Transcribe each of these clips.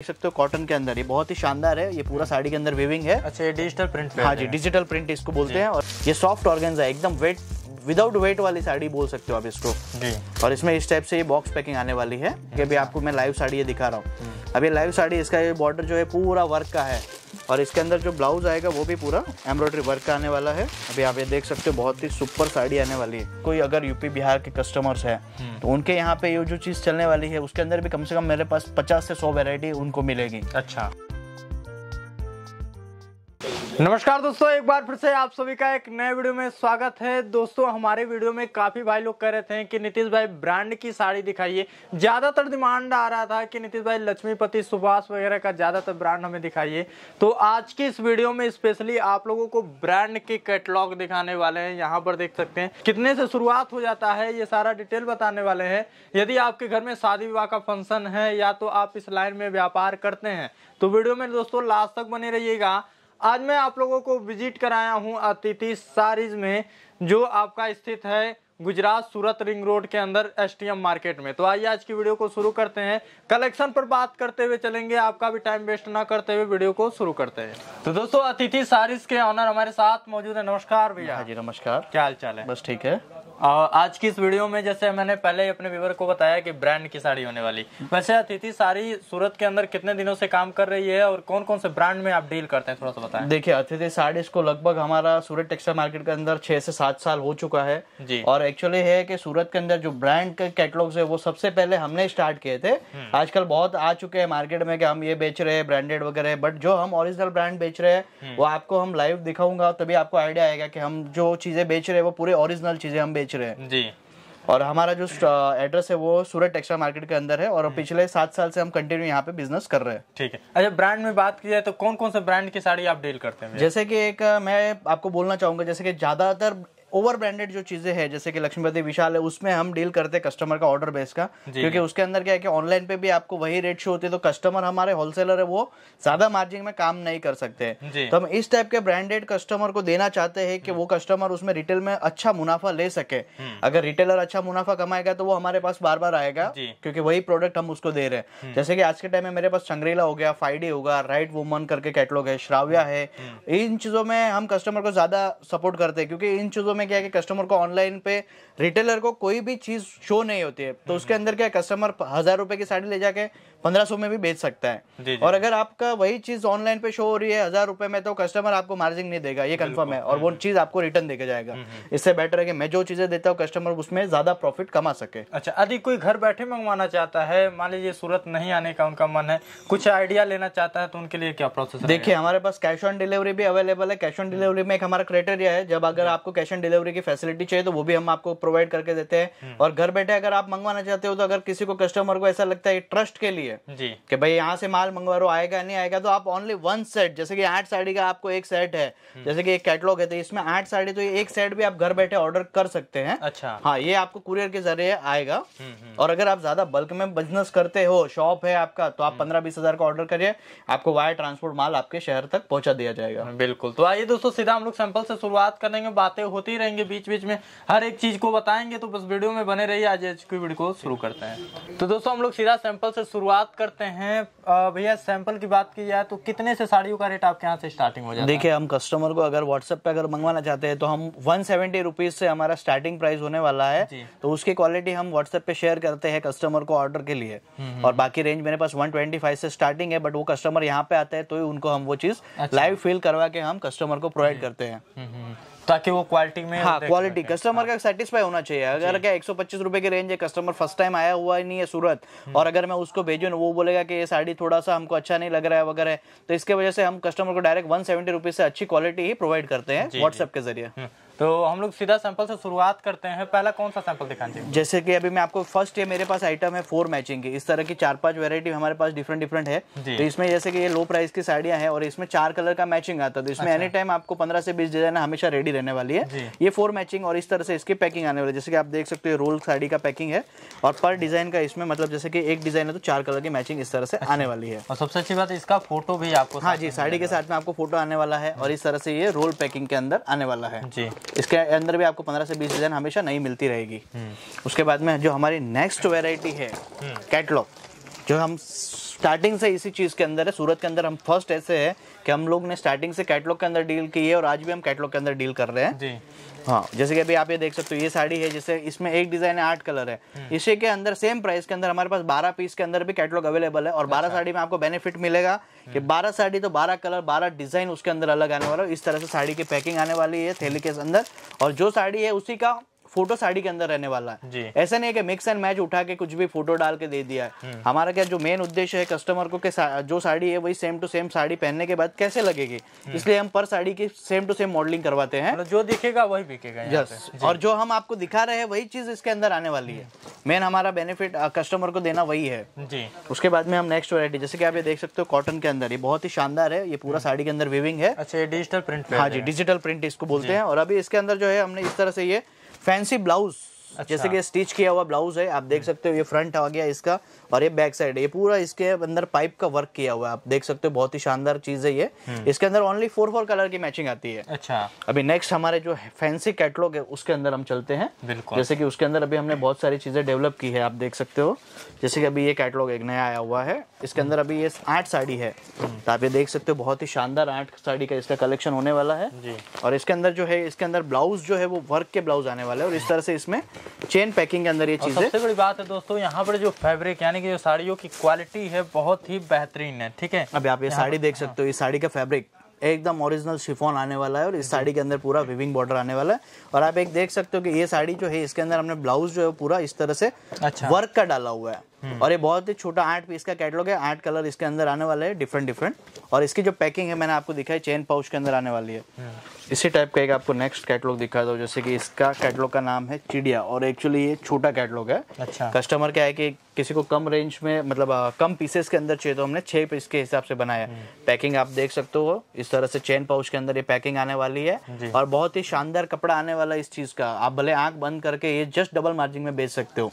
देख सकते हो कॉटन के अंदर ये बहुत ही शानदार है ये पूरा हम्म। साड़ी के अंदर विविंग है अच्छा ये डिजिटल प्रिंट हाँ जी डिजिटल प्रिंट इसको बोलते हैं और ये सॉफ्ट ऑर्गेन्जा है एकदम वेट विदाउट वेट वाली साड़ी बोल सकते हो आप इसको और इसमें इस टाइप से ये बॉक्स पैकिंग आने वाली है कि अभी अच्छा। आपको मैं लाइव साड़ी ये दिखा रहा हूँ हम्म। अभी लाइव साड़ी इसका ये बॉर्डर जो है पूरा वर्क का है और इसके अंदर जो ब्लाउज आएगा वो भी पूरा एम्ब्रॉयडरी वर्क का आने वाला है अभी आप ये देख सकते हो बहुत ही सुपर साड़ी आने वाली है कोई अगर यूपी बिहार के कस्टमर्स है हम्म। तो उनके यहाँ पे ये जो चीज़ चलने वाली है उसके अंदर भी कम से कम मेरे पास पचास से सौ वेरायटी उनको मिलेगी अच्छा नमस्कार दोस्तों एक बार फिर से आप सभी का एक नए वीडियो में स्वागत है दोस्तों हमारे वीडियो में काफ़ी भाई लोग कह रहे थे कि नीतीश भाई ब्रांड की साड़ी दिखाइए ज़्यादातर डिमांड आ रहा था कि नीतीश भाई लक्ष्मीपति सुभाष वगैरह का ज़्यादातर ब्रांड हमें दिखाइए तो आज की इस वीडियो में स्पेशली आप लोगों को ब्रांड के कैटलॉग दिखाने वाले हैं यहाँ पर देख सकते हैं कितने से शुरुआत हो जाता है ये सारा डिटेल बताने वाले हैं यदि आपके घर में शादी विवाह का फंक्शन है या तो आप इस लाइन में व्यापार करते हैं तो वीडियो में दोस्तों लास्ट तक बने रहिएगा आज मैं आप लोगों को विजिट कराया हूँ अतिथि सारिज में जो आपका स्थित है गुजरात सूरत रिंग रोड के अंदर एसटीएम मार्केट में तो आइए आज की वीडियो को शुरू करते हैं कलेक्शन पर बात करते हुए चलेंगे आपका भी टाइम वेस्ट ना करते हुए वीडियो को शुरू करते हैं तो दोस्तों अतिथि सारिस के ऑनर हमारे साथ मौजूद है नमस्कार भैया हाँ जी नमस्कार क्या हाल चाल है बस ठीक है आज की इस वीडियो में जैसे मैंने पहले ही अपने व्यूवर को बताया कि ब्रांड की साड़ी होने वाली वैसे अतिथि साड़ी सूरत के अंदर कितने दिनों से काम कर रही है और कौन कौन से ब्रांड में आप डील करते हैं थोड़ा सा बताएं देखिए अतिथि साड़ी इसको लगभग हमारा सूरत टेक्सटाइल मार्केट के अंदर छह से सात साल हो चुका है जी और एक्चुअली है की सूरत के अंदर जो ब्रांड के कैटलॉग है वो सबसे पहले हमने स्टार्ट किए थे हम्म। आजकल बहुत आ चुके हैं मार्केट में हम ये बेच रहे हैं ब्रांडेड वगैरह बट जो हम ओरिजिनल ब्रांड बेच रहे हैं हम्म। वो आपको हम लाइव दिखाऊंगा तभी आपको आइडिया आएगा कि हम जो चीजें बेच रहे हैं वो पूरे ओरिजिनल चीजें हम बेच बेच रहे हैं जी और हमारा जो एड्रेस है वो सूरत टेक्सटाइल मार्केट के अंदर है और हम्म। पिछले सात साल से हम कंटिन्यू यहाँ पे बिजनेस कर रहे हैं ठीक है अच्छा ब्रांड में बात की जाए तो कौन कौन से ब्रांड की साड़ी आप डील करते हैं जैसे कि एक मैं आपको बोलना चाहूंगा जैसे कि ज्यादातर ओवर ब्रांडेड जो चीजें हैं जैसे कि लक्ष्मीपति विशाल है उसमें हम डील करते हैं कस्टमर का ऑर्डर बेस का क्योंकि उसके अंदर क्या है कि ऑनलाइन पे भी आपको वही रेट शो होती है तो कस्टमर हमारे होलसेलर है वो ज्यादा मार्जिन में काम नहीं कर सकते तो हम इस टाइप के ब्रांडेड कस्टमर को देना चाहते हैं कि हम्म। वो कस्टमर उसमें रिटेल में अच्छा मुनाफा ले सके हम्म। अगर रिटेलर अच्छा मुनाफा कमाएगा तो वो हमारे पास बार बार आएगा क्योंकि वही प्रोडक्ट हम उसको दे रहे हैं हम्म। जैसे कि आज के टाइम में मेरे पास चंग्रेला हो गया फाइडे होगा राइट वुमन करके कैटलॉग है श्राव्या है इन चीजों में हम कस्टमर को ज्यादा सपोर्ट करते हैं क्योंकि इन चीजों में क्या है कि कस्टमर को ऑनलाइन पे रिटेलर को कोई भी चीज़ शो नहीं होती है तो उसके अंदर क्या कस्टमर हज़ार रुपये की साड़ी ले जाके पंद्रह सौ में भी बेच सकता है और अगर आपका वही चीज ऑनलाइन पे शो हो रही है हजार रुपए में तो कस्टमर आपको मार्जिन नहीं देगा ये कंफर्म है और वो हम्म। चीज आपको रिटर्न देकर जाएगा हम्म, हम्म। इससे बेटर है कि मैं जो चीजें देता हूँ कस्टमर उसमें ज्यादा प्रॉफिट कमा सके अच्छा यदि कोई घर बैठे मंगवाना चाहता है मान लीजिए सूरत नहीं आने का उनका मन है कुछ आइडिया लेना चाहता है तो उनके लिए क्या प्रोसेस देखिए हमारे पास कैश ऑन डिलीवरी भी अवेलेबल है कैश ऑन डिलीवरी में एक हमारा क्राइटेरिया है जब अगर आपको कैश ऑन डिलीवरी की फैसिलिटी चाहिए तो वो भी हम आपको प्रोवाइड करके देते हैं और घर बैठे अगर आप मंगवाना चाहते हो तो अगर किसी को कस्टमर को ऐसा लगता है ट्रस्ट के लिए जी कि भाई यहाँ से माल मंगवा रहे आएगा नहीं आएगा तो आप ओनली वन सेट जैसे कि आठ साड़ी का आपको एक सेट है हम्म। जैसे कि एक कैटलॉग है तो इसमें आठ साड़ी तो एक सेट भी आप घर बैठे ऑर्डर कर सकते हैं अच्छा हाँ ये आपको कुरियर के जरिए आएगा हम्म, हम्म। और अगर आप ज्यादा बल्क में बिजनेस करते हो शॉप है आपका तो आप पंद्रह बीस हजार का ऑर्डर करिए आपको वायर ट्रांसपोर्ट माल आपके शहर तक पहुंचा दिया जाएगा बिल्कुल तो आइए दोस्तों सीधा हम लोग सैंपल से शुरुआत करेंगे बातें होती रहेंगे बीच बीच में हर एक चीज को बताएंगे तो बस वीडियो में बने रहिए आज की वीडियो को शुरू करते हैं तो दोस्तों हम लोग सीधा सैंपल से शुरुआत बात करते हैं भैया सैंपल की बात की जाए तो कितने से साड़ियों का रेट आपके यहाँ से स्टार्टिंग हो जाता है देखिए हम कस्टमर को अगर व्हाट्सएप पे अगर मंगवाना चाहते हैं तो हम वन सेवेंटी रुपीज से हमारा स्टार्टिंग प्राइस होने वाला है तो उसकी क्वालिटी हम व्हाट्सएप पे शेयर करते हैं कस्टमर को ऑर्डर के लिए हम्म, हम्म। और बाकी रेंज मेरे पास वन ट्वेंटी फाइव से स्टार्टिंग है बट वो कस्टमर यहाँ पे आते हैं तो उनको हम वो चीज लाइव फील करवा के हम कस्टमर को प्रोवाइड करते हैं हम्म, ताकि वो क्वालिटी में हाँ क्वालिटी हाँ। कस्टमर का सेटिस्फाई होना चाहिए अगर क्या एक सौ पच्चीस की रेंज है कस्टमर फर्स्ट टाइम आया हुआ नहीं है सूरत और हम्म। अगर मैं उसको भेजू ना वो बोलेगा कि ये साड़ी थोड़ा सा हमको अच्छा नहीं लग रहा है वगैरह तो इसके वजह से हम कस्टमर को डायरेक्ट वन सेवेंटी रुपीज से अच्छी क्वालिटी ही प्रोवाइड करते हैं व्हाट्सएप के जरिए हम्म। तो हम लोग सीधा सैंपल से शुरुआत करते हैं पहला कौन सा सैंपल दिखाते जी जैसे कि अभी मैं आपको फर्स्ट ये मेरे पास आइटम है फोर मैचिंग की इस तरह की चार पांच वेरायटी हमारे पास डिफरेंट डिफरेंट है तो इसमें जैसे कि ये लो प्राइस की साड़ियाँ हैं और इसमें चार कलर का मैचिंग आता है तो इसमें एनी अच्छा। टाइम आपको पंद्रह से बीस डिजाइन हमेशा रेडी रहने वाली है ये फोर मैचिंग और इस तरह से इसकी पैकिंग आने वाली है जैसे कि आप देख सकते हो रोल साड़ी का पैकिंग है और पर डिजाइन का इसमें मतलब जैसे कि एक डिजाइन है तो चार कलर की मैचिंग इस तरह से अच्छा। आने वाली है और सबसे अच्छी बात इसका फोटो भी आपको हाँ जी साड़ी के साथ में आपको फोटो आने वाला है और इस तरह से ये रोल पैकिंग के अंदर आने वाला है जी इसके अंदर भी आपको 15 से 20 डिज़ाइन हमेशा नहीं मिलती रहेगी उसके बाद में जो हमारी नेक्स्ट वेराइटी है कैटलॉग जो हम स्टार्टिंग से इसी चीज़ के अंदर है सूरत के अंदर हम फर्स्ट ऐसे है कि हम लोग ने स्टार्टिंग से कैटलॉग के अंदर डील की है और आज भी हम कैटलॉग के अंदर डील कर रहे हैं हाँ जैसे कि अभी आप ये देख सकते हो ये साड़ी है जैसे इसमें एक डिजाइन है आठ कलर है हम्म। इसी के अंदर सेम प्राइस के अंदर हमारे पास बारह पीस के अंदर भी कैटलॉग अवेलेबल है और बारह अच्छा। साड़ी में आपको बेनिफिट मिलेगा कि हम्म। बारह साड़ी तो बारह कलर बारह डिजाइन उसके अंदर अलग आने वाला है इस तरह से साड़ी की पैकिंग आने वाली है थैली के अंदर और जो साड़ी है उसी का फोटो साड़ी के अंदर रहने वाला है ऐसा नहीं है कि मिक्स एंड मैच उठा के कुछ भी फोटो डाल के दे दिया है हम्म। हमारा क्या जो मेन उद्देश्य है कस्टमर को जो साड़ी है वही सेम टू सेम साड़ी पहनने के बाद कैसे लगेगी हम्म। इसलिए हम पर साड़ी की सेम टू सेम मॉडलिंग करवाते हैं मतलब जो दिखेगा वही बिकेगा यस और जो हम आपको दिखा रहे हैं वही चीज इसके अंदर आने वाली है मेन हमारा बेनिफिट कस्टमर uh, को देना वही है जी उसके बाद में हम नेक्स्ट वैरायटी जैसे कि आप ये देख सकते हो कॉटन के अंदर ये बहुत ही शानदार है ये पूरा हम्म। साड़ी के अंदर विविंग है अच्छा डिजिटल प्रिंट हाँ जी डिजिटल प्रिंट इसको बोलते हैं और अभी इसके अंदर जो है हमने इस तरह से ये fancy blouse अच्छा। जैसे कि स्टिच किया हुआ ब्लाउज है आप देख हम्म। सकते हो ये फ्रंट आ गया इसका और ये बैक साइड ये पूरा इसके अंदर पाइप का वर्क किया हुआ है आप देख सकते हो बहुत ही शानदार चीज है ये हम्म। इसके अंदर ओनली फोर फोर कलर की मैचिंग आती है अच्छा अभी नेक्स्ट हमारे जो फैंसी कैटलॉग है उसके अंदर हम चलते हैं जैसे की उसके अंदर अभी हमने बहुत सारी चीजें डेवलप की है आप देख सकते हो जैसे की अभी ये कैटलॉग एक नया आया हुआ है इसके अंदर अभी ये आठ साड़ी है हम्म। तो आप ये देख सकते हो बहुत ही शानदार आठ साड़ी का इसका कलेक्शन होने वाला है और इसके अंदर जो है इसके अंदर ब्लाउज जो है वो वर्क के ब्लाउज आने वाले और इस तरह से इसमें चेन पैकिंग के अंदर ये चीज़ सबसे बड़ी बात है दोस्तों यहाँ पर जो फैब्रिक यानी कि जो साड़ियों की क्वालिटी है बहुत ही बेहतरीन है ठीक है अभी आप ये साड़ी देख सकते हो हाँ। ये साड़ी का फैब्रिक एकदम ओरिजिनल शिफोन आने वाला है और इस साड़ी के अंदर पूरा विविंग बॉर्डर आने वाला है और आप एक देख सकते हो कि ये साड़ी जो है इसके अंदर हमने ब्लाउज जो है पूरा इस तरह से अच्छा वर्क का डाला हुआ है हम्म। और ये बहुत ही छोटा आठ पीस का कैटलॉग है आठ कलर इसके अंदर आने वाले हैं डिफरेंट डिफरेंट और इसकी जो पैकिंग है मैंने आपको दिखाई चेन पाउच के अंदर आने वाली है हम्म। इसी टाइप का एक आपको नेक्स्ट कैटलॉग दिखा दो जैसे कि इसका कैटलॉग का नाम है चिड़िया और एक्चुअली ये छोटा कैटलॉग है अच्छा कस्टमर क्या है कि किसी को कम रेंज में मतलब आ, कम पीसेस के अंदर चाहिए तो हमने छः पीस के हिसाब से बनाया पैकिंग हम्म। आप देख सकते हो इस तरह से चेन पाउच के अंदर ये पैकिंग आने वाली है और बहुत ही शानदार कपड़ा आने वाला है इस चीज़ का आप भले आंख बंद करके ये जस्ट डबल मार्जिन में बेच सकते हो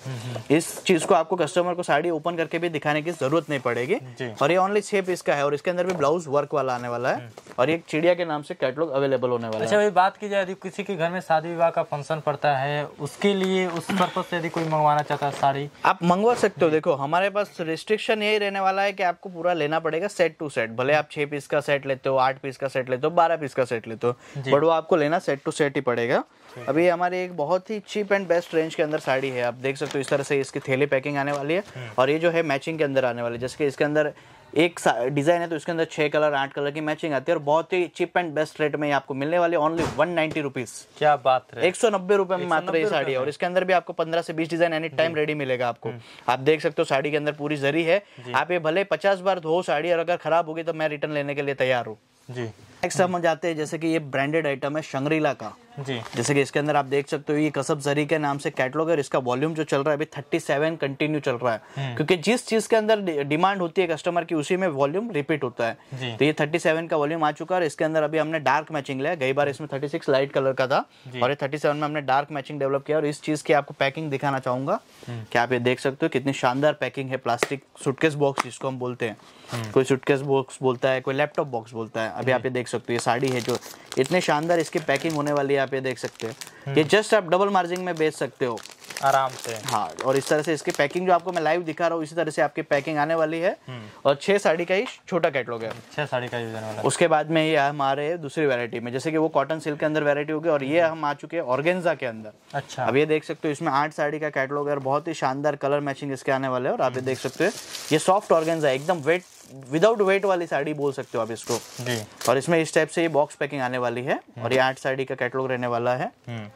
इस चीज़ को आपको कस्टमर को साड़ी ओपन करके भी दिखाने की ज़रूरत नहीं पड़ेगी और ये ऑनली छः पीस का है और इसके अंदर भी ब्लाउज वर्क वाला आने वाला है हम्म। और एक चिड़िया के नाम से कैटलॉग अवेलेबल होने वाला अच्छा, है अच्छा भाई बात की जाए यदि किसी के घर में शादी विवाह का फंक्शन पड़ता है उसके लिए उस पर्पज से यदि कोई मंगवाना चाहता है साड़ी आप मंगवा सकते तो देखो हमारे पास रिस्ट्रिक्शन यही रहने वाला है कि आपको पूरा लेना पड़ेगा सेट टू सेट भले आप छह पीस का सेट लेते हो आठ पीस का सेट लेते हो बारह पीस का सेट लेते हो बट वो आपको लेना सेट टू सेट ही पड़ेगा अभी हमारी एक बहुत ही चीप एंड बेस्ट रेंज के अंदर साड़ी है आप देख सकते हो इस तरह से इसकी थैली पैकिंग आने वाली है हम्म। और ये जो है मैचिंग के अंदर आने वाली है जैसे कि इसके अंदर एक डिज़ाइन है तो इसके अंदर छः कलर आठ कलर की मैचिंग आती है और बहुत ही चीप एंड बेस्ट रेट में आपको मिलने वाली ओनली वन नाइन्टी रुपीज़ क्या बात है एक सौ नब्बे रुपये में मात्र ये साड़ी है और इसके अंदर भी आपको पंद्रह से बीस डिज़ाइन एनी टाइम रेडी मिलेगा आपको हम्म। आप देख सकते हो साड़ी के अंदर पूरी जरी है आप ये भले पचास बार धो साड़ी और अगर खराब होगी तो मैं रिटर्न लेने के लिए तैयार हूँ जी नेक्स्ट हम जाते हैं जैसे कि ये ब्रांडेड आइटम है शंगरीला का जी जैसे कि इसके अंदर आप देख सकते हो ये कसब जरी के नाम से कैटलॉग है इसका वॉल्यूम जो चल रहा है अभी थर्टी सेवन कंटिन्यू चल रहा है हम्म। क्योंकि जिस चीज के अंदर डिमांड होती है कस्टमर की उसी में वॉल्यूम रिपीट होता है तो ये थर्टी सेवन का वॉल्यूम आ चुका है इसके अंदर अभी हमने डार्क मैचिंग लिया गई बार इसमें थर्टी सिक्स लाइट कलर का था और ये थर्टी सेवन में हमने डार्क मैचिंग डेवलप किया और इस चीज की आपको पैकिंग दिखाना चाहूंगा हम्म। कि आप ये देख सकते हो कितनी शानदार पैकिंग है प्लास्टिक सुटकेस बॉक्स जिसको हम बोलते हैं हम्म। कोई सुटकेस बॉक्स बोलता है कोई लैपटॉप बॉक्स बोलता है अभी आप ये देख सकते हो ये साड़ी है जो इतने शानदार इसकी पैकिंग होने वाली है आप ये देख सकते हैं हम्म। ये जस्ट आप डबल मार्जिन में बेच सकते हो आराम से हाँ और इस तरह से इसकी पैकिंग जो आपको मैं लाइव दिखा रहा हूँ इसी तरह से आपकी पैकिंग आने वाली है हम्म। और छह साड़ी का ही छोटा कैटलॉग है छह साड़ी का यूज वाला उसके बाद में ये हमारे दूसरी वेरायटी में जैसे कि वो कॉटन सिल्क के अंदर वेरायटी होगी और ये हम आ चुके हैं ऑर्गेन्जा के अंदर अच्छा अब ये देख सकते हो इसमें आठ साड़ी का कैटलॉग है और बहुत ही शानदार कलर मैचिंग इसके आने वाले और आप ये देख सकते हो ये सॉफ्ट ऑर्गेन्जा एकदम वेट विदाउट वेट वाली साड़ी बोल सकते हो आप इसको जी और इसमें इस टाइप से ये बॉक्स पैकिंग आने वाली है और ये आठ साड़ी का कैटलॉग रहने वाला है हम्म।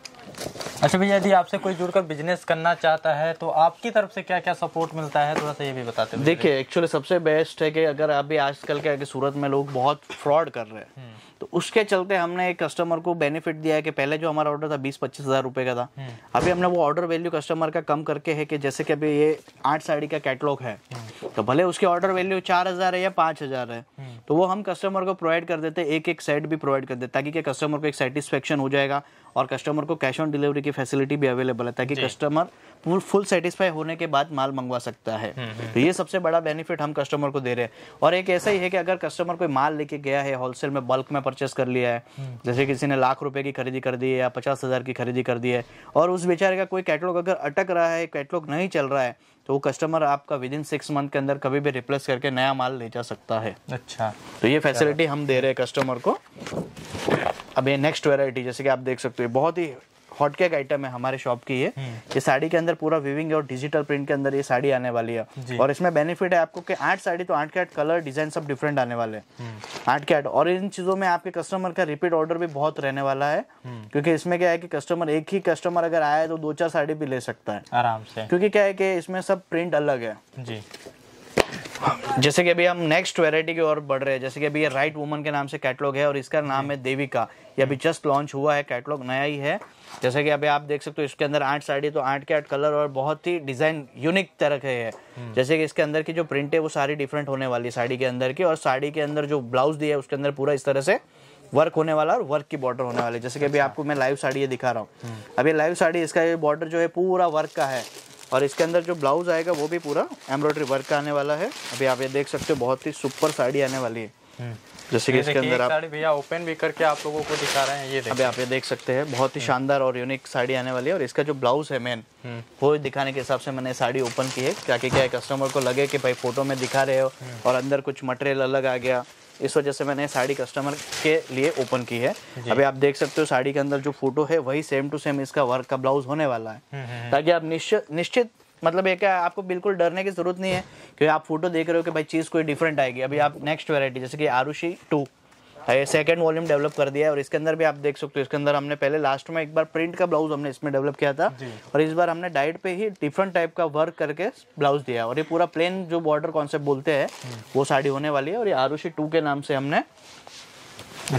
अच्छा भैया यदि आपसे कोई जुड़कर बिजनेस करना चाहता है तो आपकी तरफ से क्या क्या सपोर्ट मिलता है थोड़ा सा ये भी बताते हैं देखिए एक्चुअली सबसे बेस्ट है कि अगर अभी आजकल के सूरत में लोग बहुत फ्रॉड कर रहे हैं हम्म। तो उसके चलते हमने एक कस्टमर को बेनिफिट दिया है कि पहले जो हमारा ऑर्डर था बीस पच्चीस हज़ार रुपए का था हम्म। अभी हमने वो ऑर्डर वैल्यू कस्टमर का कम करके है कि जैसे कि अभी ये आठ साड़ी का कैटलॉग है हम्म। तो भले उसके ऑर्डर वैल्यू चार हज़ार है या पांच हज़ार है तो वो हम कस्टमर को प्रोवाइड कर देते एक एक सेट भी प्रोवाइड कर देते ताकि कस्टमर को एक सेटिस्फेक्शन हो जाएगा और कस्टमर को कैश ऑन डिलीवरी की फैसिलिटी भी अवेलेबल है ताकि कस्टमर फुल सेटिस्फाई होने के बाद माल मंगवा सकता है हम्म, हम्म, तो ये सबसे बड़ा बेनिफिट हम कस्टमर को दे रहे हैं और एक ऐसा ही है कि अगर कस्टमर कोई माल लेके गया है होलसेल में बल्क में परचेस कर लिया है हम्म। जैसे किसी ने लाख रुपए की खरीदी कर दी है या पचास हज़ार की खरीदी कर दी है और उस बेचारे का कोई कैटलॉग अगर अटक रहा है कैटलॉग नहीं चल रहा है तो वो कस्टमर आपका विद इन सिक्स मंथ के अंदर कभी भी रिप्लेस करके नया माल ले जा सकता है अच्छा तो ये फैसिलिटी हम दे रहे हैं कस्टमर को अब ये नेक्स्ट वेराइटी जैसे कि आप देख सकते हो बहुत ही हॉट केक आइटम है हमारे शॉप की ये हम्म। ये साड़ी के अंदर पूरा विविंग और डिजिटल प्रिंट के अंदर ये साड़ी आने वाली है और इसमें बेनिफिट है आपको कि आठ साड़ी तो आठ के आठ कलर डिजाइन सब डिफरेंट आने वाले हैं हम्म। आठ के आठ और इन चीज़ों में आपके कस्टमर का रिपीट ऑर्डर भी बहुत रहने वाला है हम्म। क्योंकि इसमें क्या है कि कस्टमर एक ही कस्टमर अगर आया है तो दो चार साड़ी भी ले सकता है आराम से क्योंकि क्या है कि इसमें सब प्रिंट अलग है जी जैसे कि अभी हम नेक्स्ट वेराइटी की ओर बढ़ रहे हैं जैसे कि अभी ये राइट वुमन के नाम से कैटलॉग है और इसका नाम है देविका ये अभी जस्ट लॉन्च हुआ है कैटलॉग नया ही है जैसे कि अभी आप देख सकते हो इसके अंदर आठ साड़ी तो आठ के आठ कलर और बहुत ही डिज़ाइन यूनिक तरह के है हम्म। जैसे कि इसके अंदर की जो प्रिंट है वो सारी डिफरेंट होने वाली साड़ी के अंदर की और साड़ी के अंदर जो ब्लाउज दिया है उसके अंदर पूरा इस तरह से वर्क होने वाला और वर्क की बॉर्डर होने वाली जैसे कि अभी अच्छा। आपको मैं लाइव साड़ी ये दिखा रहा हूँ हम्म। अभी लाइव साड़ी इसका बॉर्डर जो है पूरा वर्क का है और इसके अंदर जो ब्लाउज़ आएगा वो भी पूरा एम्ब्रॉयडरी वर्क का आने वाला है अभी आप ये देख सकते हो बहुत ही सुपर साड़ी आने वाली है हम्म। जैसे कि इसके अंदर आप भैया ओपन भी करके आप लोगों को दिखा रहे हैं ये अभी आप ये देख सकते हैं बहुत ही हम्म। शानदार और यूनिक साड़ी आने वाली है और इसका जो ब्लाउज है मेन हम्म। वो दिखाने के हिसाब से मैंने साड़ी ओपन की है ताकि क्या कस्टमर को लगे कि भाई फोटो में दिखा रहे हो और अंदर कुछ मटेरियल अलग आ गया इस वजह से मैंने साड़ी कस्टमर के लिए ओपन की है अभी आप देख सकते हो साड़ी के अंदर जो फोटो है वही सेम टू सेम इसका वर्क का ब्लाउज होने वाला है हम्म, हम्म, हम्म। ताकि आप निश्चित निश्चित मतलब एक आपको बिल्कुल डरने की जरूरत नहीं है क्योंकि आप फोटो देख रहे हो कि भाई चीज़ कोई डिफरेंट आएगी अभी आप नेक्स्ट वेरायटी जैसे कि Arushi two second volume develop कर दिया है और इसके अंदर भी आप देख सकते हो इसके अंदर हमने पहले लास्ट में एक बार प्रिंट का ब्लाउज हमने इसमें डेवलप किया था और इस बार हमने डाइट पे ही डिफरेंट टाइप का वर्क करके ब्लाउज दिया और ये पूरा प्लेन जो बॉर्डर कॉन्सेप्ट बोलते हैं हम्म। वो साड़ी होने वाली है और ये आरुषि टू के नाम से हमने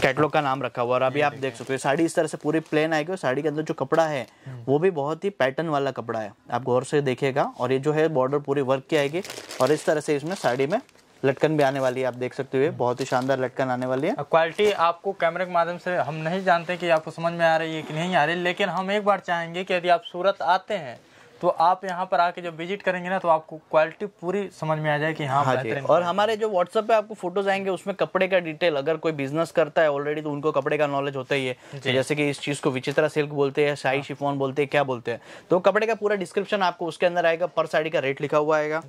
कैटलॉग का नाम रखा हुआ और अभी आप देख सकते हो साड़ी इस तरह से पूरी प्लेन आएगी और साड़ी के अंदर जो कपड़ा है हम्म। वो भी बहुत ही पैटर्न वाला कपड़ा है आप गौर से देखेगा और ये जो है बॉर्डर पूरी वर्क की आएगी और इस तरह से इसमें साड़ी में लटकन भी आने वाली है आप देख सकते हुए बहुत ही शानदार लटकन आने वाली है क्वालिटी आपको कैमरे के माध्यम से हम नहीं जानते कि आपको समझ में आ रही है कि नहीं आ रही लेकिन हम एक बार चाहेंगे कि यदि आप सूरत आते हैं तो आप यहाँ पर आके जब विजिट करेंगे ना तो आपको क्वालिटी पूरी समझ में आ जाए कि हाँ, हाँ जी और हमारे जो व्हाट्सअप पे आपको फोटोज आएंगे उसमें कपड़े का डिटेल अगर कोई बिजनेस करता है ऑलरेडी तो उनको कपड़े का नॉलेज होता ही है तो जैसे कि इस चीज़ को विचित्रा सिल्क बोलते हैं शाही हाँ। शिफोन बोलते हैं क्या बोलते हैं तो कपड़े का पूरा डिस्क्रिप्शन आपको उसके अंदर आएगा पर साड़ी का रेट लिखा हुआ आएगा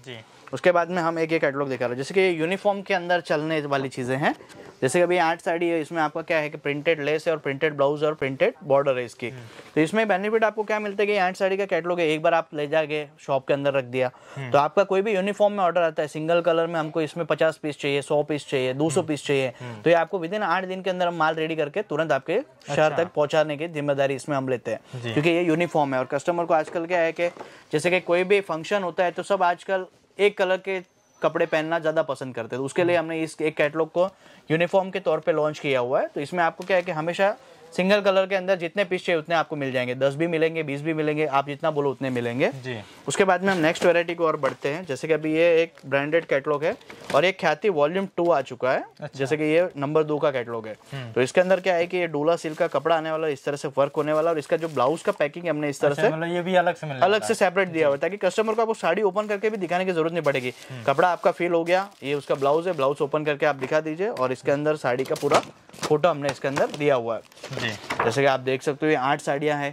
उसके बाद में हम एक एक कैटलॉग दिखा रहे हैं जैसे कि यूनिफॉर्म के अंदर चलने वाली चीज़ें हैं जैसे कि अभी आठ साड़ी है इसमें आपका क्या है कि प्रिंटेड लेस है और प्रिंटेड ब्लाउज और प्रिंटेड बॉर्डर है इसकी तो इसमें बेनिफिट आपको क्या मिलता है कि आठ साड़ी का कैटलॉग है एक बार आप ले जाके शॉप के अंदर रख दिया तो आपका कोई भी यूनिफॉर्म में ऑर्डर आता है सिंगल कलर में हमको इसमें पचास पीस चाहिए सौ पीस चाहिए दो सौ पीस चाहिए तो ये आपको विद इन आठ दिन के अंदर हम माल रेडी करके तुरंत आपके शहर अच्छा। तक पहुंचाने की जिम्मेदारी इसमें हम लेते हैं क्योंकि ये यूनिफॉर्म है और कस्टमर को आजकल क्या है कि जैसे कि कोई भी फंक्शन होता है तो सब आजकल एक कलर के कपड़े पहनना ज़्यादा पसंद करते तो उसके लिए हमने इस एक कैटलॉग को यूनिफॉर्म के तौर पर लॉन्च किया हुआ है तो इसमें आपको क्या है कि हमेशा सिंगल कलर के अंदर जितने पीस चाहिए उतने आपको मिल जाएंगे दस भी मिलेंगे बीस भी मिलेंगे आप जितना बोलो उतने मिलेंगे जी उसके बाद में हम नेक्स्ट वेरायटी को और बढ़ते हैं जैसे कि अभी ये एक ब्रांडेड कैटलॉग है और ये ख्याति वॉल्यूम टू आ चुका है अच्छा। जैसे कि ये नंबर दो का कैटलॉग है हम्म। तो इसके अंदर क्या है कि ये डोला सिल्क का कपड़ा आने वाला इस तरह से वर्क होने वाला और इसका जो ब्लाउज का पैकिंग हमने इस तरह अच्छा, से मतलब ये भी अलग से अलग से सेपरेट दिया हुआ ताकि कस्टमर को आपको साड़ी ओपन करके भी दिखाने की जरूरत नहीं पड़ेगी हम्म। कपड़ा आपका फील हो गया ये उसका ब्लाउज है ब्लाउज ओपन करके आप दिखा दीजिए और इसके अंदर साड़ी का पूरा फोटो हमने इसके अंदर दिया हुआ है जैसे कि आप देख सकते हो ये आठ साड़ियाँ हैं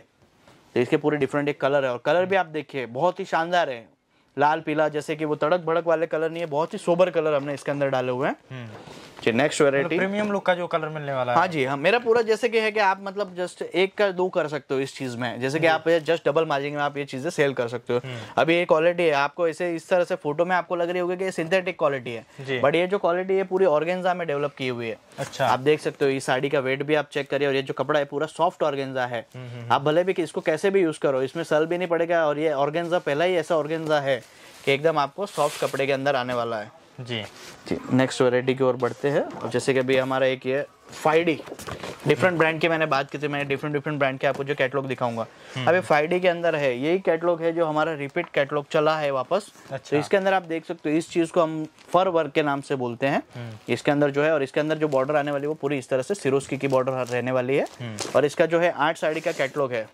तो इसके पूरे डिफरेंट एक कलर है और कलर भी आप देखिए बहुत ही शानदार है लाल पीला जैसे कि वो तड़क भड़क वाले कलर नहीं है बहुत ही सोबर कलर हमने इसके अंदर डाले हुए हैं हम्म। जी नेक्स्ट वेरायटी प्रीमियम लुक का जो कलर मिलने वाला है हाँ जी हाँ मेरा पूरा जैसे कि है कि आप मतलब जस्ट एक का दो कर सकते हो इस चीज में जैसे कि हम्म। आप जस्ट डबल मार्जिन में आप ये चीजें सेल कर सकते हो हम्म। अभी ये क्वालिटी है आपको ऐसे इस तरह से फोटो में आपको लग रही होगी कि ये सिंथेटिक क्वालिटी है बट ये जो क्वालिटी है पूरी ऑर्गेंजा में डेवलप की हुई है अच्छा आप देख सकते हो इस साड़ी का वेट भी आप चेक करिए और ये जो कपड़ा है पूरा सॉफ्ट ऑर्गेन्जा है आप भले भी इसको कैसे भी यूज करो इसमें सल भी नहीं पड़ेगा और ये ऑर्गेंजा पहला ही ऐसा ऑर्गेन्जा है कि एकदम आपको सॉफ्ट कपड़े के अंदर आने वाला है जी जी नेक्स्ट वेराइटी की ओर बढ़ते हैं जैसे कि अभी हमारा एक ये फाइडी डिफरेंट ब्रांड की मैंने बात की थी मैं डिफरेंट डिफरेंट ब्रांड के आपको जो कैटलॉग दिखाऊंगा हम्म। अभी फाइडी के अंदर है यही कैटलॉग है जो हमारा रिपीट कैटलॉग चला है वापस अच्छा। तो इसके अंदर आप देख सकते हो इस चीज को हम फर वर्क के नाम से बोलते हैं हम्म। इसके अंदर जो है और इसके अंदर जो बॉर्डर आने वाली वो पूरी इस तरह से सिरोस्की की बॉर्डर रहने वाली है हम्म। और इसका जो है आठ साड़ी का कैटलॉग है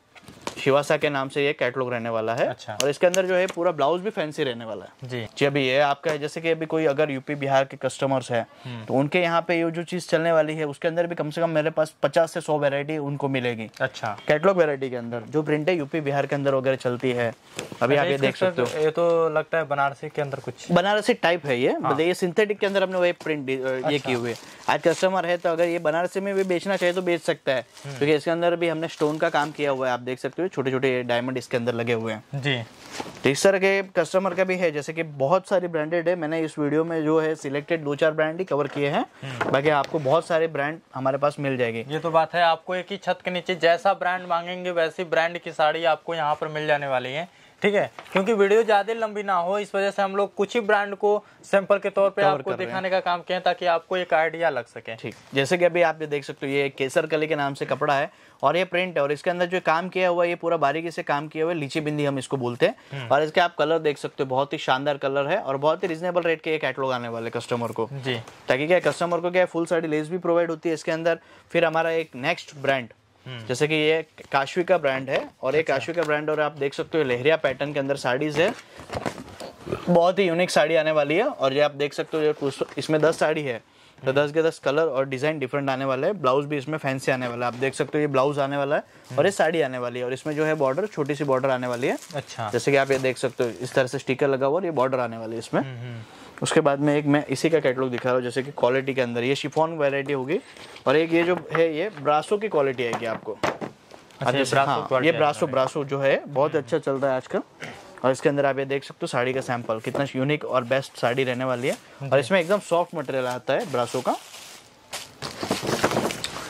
शिवासा के नाम से ये कैटलॉग रहने वाला है अच्छा। और इसके अंदर जो है पूरा ब्लाउज भी फैंसी रहने वाला है जी जी अभी ये आपका है जैसे कि अभी कोई अगर यूपी बिहार के कस्टमर्स है हम्म। तो उनके यहाँ पे ये जो चीज चलने वाली है उसके अंदर भी कम से कम मेरे पास पचास से सौ वेरायटी उनको मिलेगी अच्छा कैटलॉग वेरायटी के अंदर जो प्रिंटे यूपी बिहार के अंदर वगैरह चलती है अभी आप अच्छा, ये देख सकते हो ये तो लगता है बनारसी के अंदर कुछ बनारसी टाइप है ये हाँ। मतलब ये सिंथेटिक के अंदर हमने वही प्रिंट ये अच्छा। की हुए आज कस्टमर है तो अगर ये बनारसी में भी बेचना चाहिए तो बेच सकता है हम्म। क्योंकि इसके अंदर भी हमने स्टोन का काम किया हुआ है आप देख सकते हो छोटे छोटे डायमंड इसके अंदर लगे हुए हैं जी तो इस तरह के कस्टमर का भी है जैसे कि बहुत सारी ब्रांडेड है मैंने इस वीडियो में जो है सिलेक्टेड दो चार ब्रांड ही कवर किए हैं हम्म। बाकी आपको बहुत सारे ब्रांड हमारे पास मिल जाएगी ये तो बात है आपको एक ही छत के नीचे जैसा ब्रांड मांगेंगे वैसी ब्रांड की साड़ी आपको यहाँ पर मिल जाने वाली है ठीक है क्योंकि वीडियो ज्यादा लंबी ना हो इस वजह से हम लोग कुछ ही ब्रांड को सैंपल के तौर पे आपको दिखाने का काम किया ताकि आपको एक आइडिया लग सके ठीक जैसे कि अभी आप ये देख सकते हो ये केसर कले के नाम से कपड़ा है और ये प्रिंट है और इसके अंदर जो काम किया हुआ ये पूरा बारीकी से काम किया हुआ लीची बिंदी हम इसको बोलते हैं हम्म। और इसके आप कलर देख सकते हो बहुत ही शानदार कलर है और बहुत ही रिजनेबल रेट के कैटलॉग आने वाले कस्टमर को जी ताकि क्या कस्टमर को क्या फुल साड़ी लेस भी प्रोवाइड होती है इसके अंदर फिर हमारा एक नेक्स्ट ब्रांड हम्म। जैसे कि ये काशवी का ब्रांड है और ये अच्छा। काशवी का ब्रांड और आप देख सकते हो लहरिया पैटर्न के अंदर साड़ीज है बहुत ही यूनिक साड़ी आने वाली है और ये आप देख सकते हो इसमें दस साड़ी है तो हम्म। दस के दस कलर और डिज़ाइन डिफरेंट आने वाले है ब्लाउज भी इसमें फैंसी आने वाला है आप देख सकते हो ये ब्लाउज आने वाला है हम्म। और ये साड़ी आने वाली है और इसमें जो है बॉर्डर छोटी सी बॉर्डर आने वाली है अच्छा जैसे कि आप ये देख सकते हो इस तरह से स्टिकर लगा हुआ और ये बॉर्डर आने वाली है इसमें उसके बाद में एक मैं इसी का कैटलॉग दिखा रहा हूँ जैसे कि क्वालिटी के अंदर ये शिफॉन वेराइटी होगी और एक ये जो है ये ब्रासो की क्वालिटी आएगी आपको अच्छा ये ब्रासो हाँ, ये ब्रासो ब्रासो जो है बहुत हम्म। अच्छा चल रहा है आजकल और इसके अंदर आप ये देख सकते हो साड़ी का सैंपल कितना यूनिक और बेस्ट साड़ी रहने वाली है और इसमें एकदम सॉफ्ट मटेरियल आता है ब्रासो का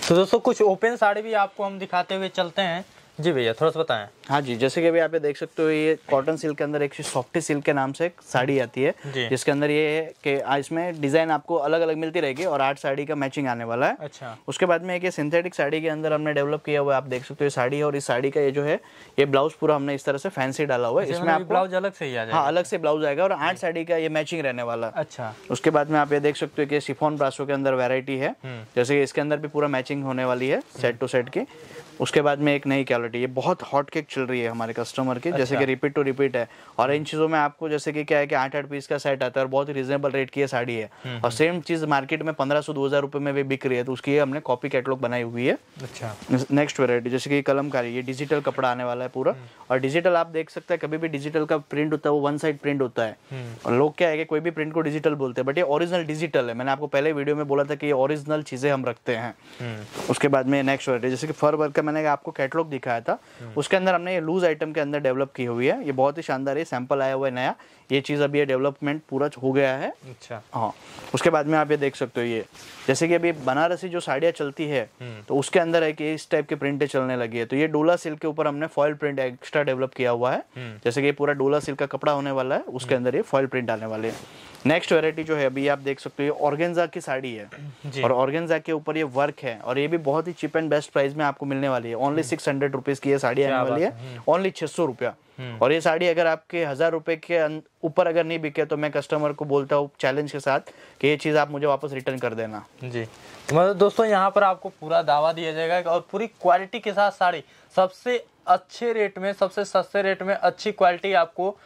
तो दोस्तों कुछ ओपन साड़ी भी आपको हम दिखाते हुए चलते हैं जी भैया थोड़ा सा बताएं हाँ जी जैसे कि अभी आप देख सकते हो ये कॉटन सिल्क के अंदर एक सॉफ्टी सिल्क के नाम से एक साड़ी आती है जिसके अंदर ये है कि इसमें डिजाइन आपको अलग अलग मिलती रहेगी और आठ साड़ी का मैचिंग आने वाला है अच्छा उसके बाद में एक सिंथेटिक साड़ी के अंदर हमने डेवलप किया हुआ है आप देख सकते हो ये साड़ी है और इस साड़ी का ये जो है ये ब्लाउज पूरा हमने इस तरह से फैंसी डाला हुआ है अच्छा, इसमें मतलब आप ब्लाउज अलग से ही हाँ अलग से ब्लाउज आएगा और आठ साड़ी का ये मैचिंग रहने वाला है अच्छा उसके बाद में आप ये देख सकते हो कि सिफोन ब्रासो के अंदर वेरायटी है हम्म। जैसे इसके अंदर भी पूरा मैचिंग होने वाली है सेट टू सेट की उसके बाद में एक नई क्वालिटी ये बहुत हॉट केक चल रही है हमारे कस्टमर के अच्छा। जैसे कि रिपीट टू रिपीट है और इन चीज़ों में आपको जैसे कि क्या है कि आठ आठ पीस का सेट आता है और बहुत ही रीजनेबल रेट की साड़ी है हम्म, और सेम चीज़ मार्केट में पंद्रह सौ दो हज़ार रुपए में भी बिक रही है तो उसकी हमने कॉपी कैटलॉग बनाई हुई है अच्छा नेक्स्ट वेरायटी जैसे कि कलमकारी ये डिजिटल कपड़ा आने वाला है पूरा हम्म। और डिजिटल आप देख सकते हैं कभी भी डिजिटल का प्रिंट होता है वो वन साइड प्रिंट होता है हम्म। और लोग क्या है कि कोई भी प्रिंट को डिजिटल बोलते हैं बट ये ओरिजिनल डिजिटल है मैंने आपको पहले वीडियो में बोला था कि ये ओरिजिनल चीज़ें हम रखते हैं उसके बाद में नेक्स्ट वेरायटी जैसे कि फर वर्क का मैंने आपको कैटलॉग दिखाया था उसके अंदर हमने ये लूज आइटम के अंदर डेवलप की हुई है ये बहुत ही शानदार है सैंपल आया हुआ है नया ये चीज़ अभी ये डेवलपमेंट पूरा हो गया है अच्छा हाँ उसके बाद में आप ये देख सकते हो ये जैसे कि अभी बनारसी जो साड़ियाँ चलती है हम्म। तो उसके अंदर है कि इस टाइप के प्रिंटे चलने लगी है तो ये डोला सिल्क के ऊपर हमने फॉयल प्रिंट एक्स्ट्रा डेवलप किया हुआ है हम्म। जैसे कि पूरा डोला सिल्क का कपड़ा होने वाला है उसके हम्म। अंदर ये फॉयल प्रिंट आने वाले हैं नेक्स्ट वेरायटी जो है अभी आप देख सकते हो ये ऑर्गेन्जा की साड़ी है और ऑर्गेन्जा के ऊपर ये वर्क है और ये भी बहुत ही चीप एंड बेस्ट प्राइस में आपको मिलने वाली है ओनली सिक्स हंड्रेड रुपीज़ की ये साड़ी आने वाली है ओनली छह सौ रुपया हम्म। और ये साड़ी अगर आपके हज़ार रुपए के अं-, ऊपर अगर नहीं बिके तो मैं कस्टमर को बोलता हूँ चैलेंज के साथ कि ये चीज़ आप मुझे वापस रिटर्न कर देना जी तो मतलब दोस्तों यहाँ पर आपको पूरा दावा दिया जाएगा और पूरी क्वालिटी के साथ साड़ी सबसे अच्छे रेट में सबसे सस्ते रेट में अच्छी क्वालिटी आपको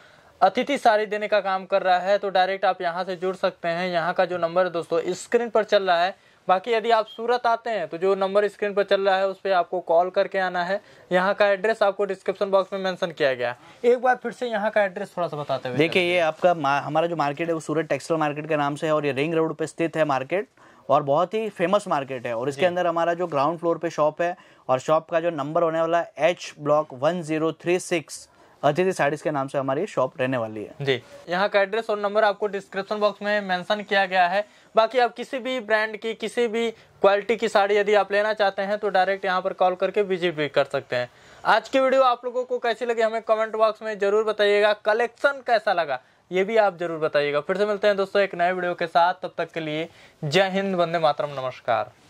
अतिथि साड़ी देने का काम कर रहा है तो डायरेक्ट आप यहाँ से जुड़ सकते हैं यहाँ का जो नंबर है दोस्तों स्क्रीन पर चल रहा है बाकी यदि आप सूरत आते हैं तो जो नंबर स्क्रीन पर चल रहा है उस पर आपको कॉल करके आना है यहाँ का एड्रेस आपको डिस्क्रिप्शन बॉक्स में मेंशन किया गया एक बार फिर से यहाँ का एड्रेस थोड़ा सा बताते हैं देखिए ये आपका हमारा जो मार्केट है वो सूरत टेक्सटाइल मार्केट के नाम से है और ये रिंग रोड पर स्थित है मार्केट और बहुत ही फेमस मार्केट है और इसके अंदर हमारा जो ग्राउंड फ्लोर पे शॉप है और शॉप का जो नंबर होने वाला H block one zero three six Ajay Sarees के नाम से हमारी शॉप रहने वाली है जी यहाँ का एड्रेस और नंबर आपको डिस्क्रिप्शन बॉक्स में मेंशन किया गया है बाकी आप किसी भी ब्रांड की किसी भी क्वालिटी की साड़ी यदि आप लेना चाहते हैं तो डायरेक्ट यहाँ पर कॉल करके विजिट भी कर सकते हैं आज की वीडियो आप लोगों को कैसी लगी हमें कमेंट बॉक्स में जरूर बताइएगा कलेक्शन कैसा लगा ये भी आप जरूर बताइएगा फिर से मिलते हैं दोस्तों एक नए वीडियो के साथ तब तक के लिए जय हिंद वंदे मातरम नमस्कार